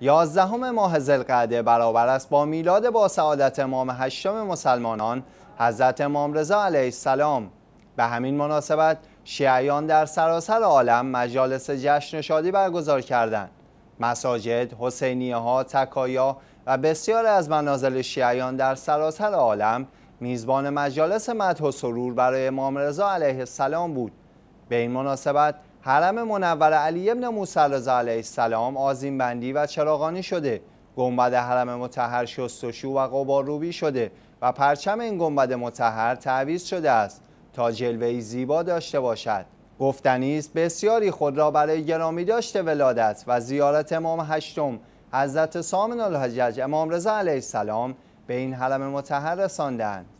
یازدهم ماه ذوالقعده برابر است با میلاد با سعادت امام هشتم مسلمانان حضرت امام رضا علیه السلام به همین مناسبت شیعیان در سراسر عالم مجالس جشن شادی برگزار کردند مساجد، حسینیه ها، تکایا و بسیار از منازل شیعیان در سراسر عالم میزبان مجالس مدح و سرور برای امام رضا علیه السلام بود به این مناسبت حرم منور علی ابن موسیٰ علیه السلام آزیم بندی و چراغانی شده گنبد حرم متحر شستشو و روبی شده و پرچم این گنبد متحر تعویز شده است تا جلوه زیبا داشته باشد گفتنی است بسیاری خود را برای گرامی داشته ولادت و زیارت امام هشتم حضرت سامن الحجج امام رضا علیه السلام به این حرم متحر رساندند